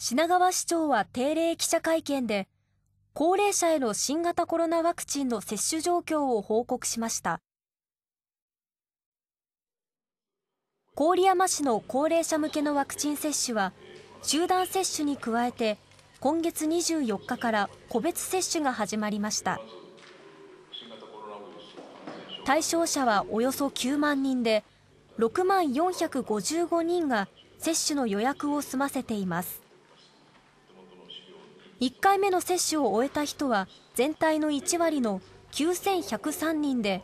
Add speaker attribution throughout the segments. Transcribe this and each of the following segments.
Speaker 1: 品川市長は定例記者会見で、高齢者への新型コロナワクチンの接種状況を報告しました。郡山市の高齢者向けのワクチン接種は、集団接種に加えて、今月24日から個別接種が始まりました。対象者はおよそ9万人で、6万455人が接種の予約を済ませています。1回目の接種を終えた人は全体の1割の9103人で、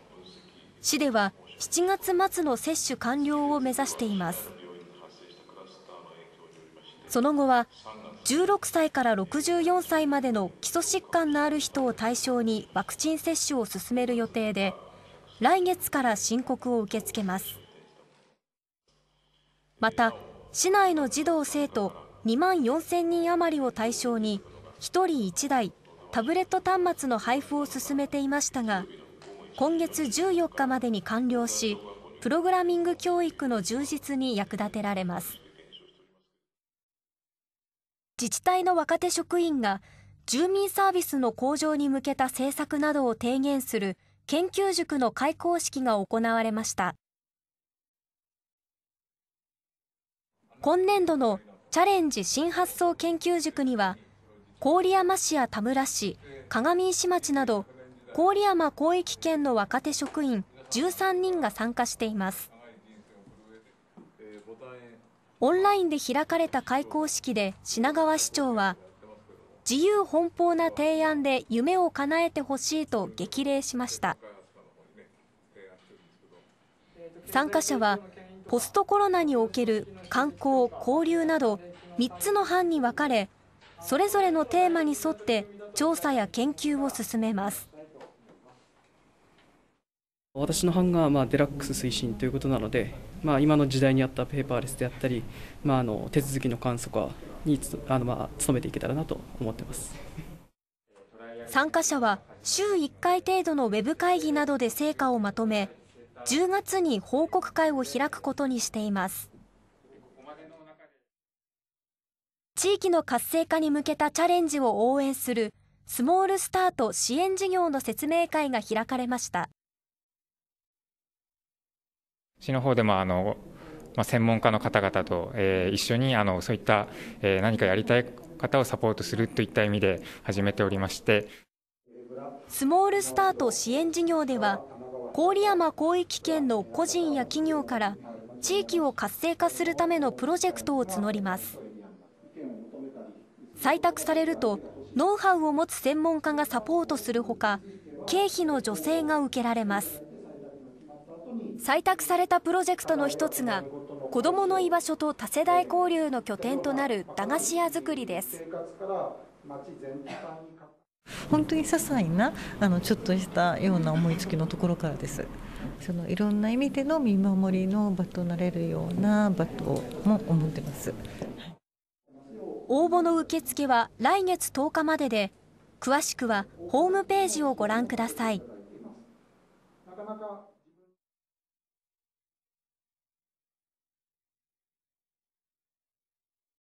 Speaker 1: 市では7月末の接種完了を目指しています。その後は16歳から64歳までの基礎疾患のある人を対象にワクチン接種を進める予定で、来月から申告を受け付けます。また、市内の児童生徒2万4000人余りを対象に、1人1台タブレット端末の配布を進めていましたが今月14日までに完了しプログラミング教育の充実に役立てられます自治体の若手職員が住民サービスの向上に向けた政策などを提言する研究塾の開講式が行われました今年度のチャレンジ新発想研究塾には郡山市や田村市鏡石町など郡山広域圏の若手職員13人が参加していますオンラインで開かれた開校式で品川市長は自由奔放な提案で夢を叶えてほしいと激励しました参加者はポストコロナにおける観光交流など3つの班に分かれそれぞれのテーマに沿って調査や研究を進めます私の版がまあデラックス推進ということなので、まあ、今の時代に合ったペーパーレスであったり、まあ、あの手続きの簡素化にあのまあ努めていけたらなと思ってます参加者は週1回程度のウェブ会議などで成果をまとめ10月に報告会を開くことにしています地域の活性化に向けたチャレンジを応援するスモールスタート支援事業の説明会が開かれました市の方でもあの、まあ、専門家の方々と、えー、一緒にあのそういった、えー、何かやりたい方をサポートするといった意味で始めておりましてスモールスタート支援事業では郡山広域圏の個人や企業から地域を活性化するためのプロジェクトを募ります採択されるとノウハウを持つ専門家がサポートするほか経費の助成が受けられます採択されたプロジェクトの一つが子どもの居場所と多世代交流の拠点となる駄菓子屋作りです本当に些細なあのちょっとしたような思いつきのところからですそのいろんな意味での見守りの場となれるような場とも思ってます応募の受付は来月10日までで詳しくはホームページをご覧ください。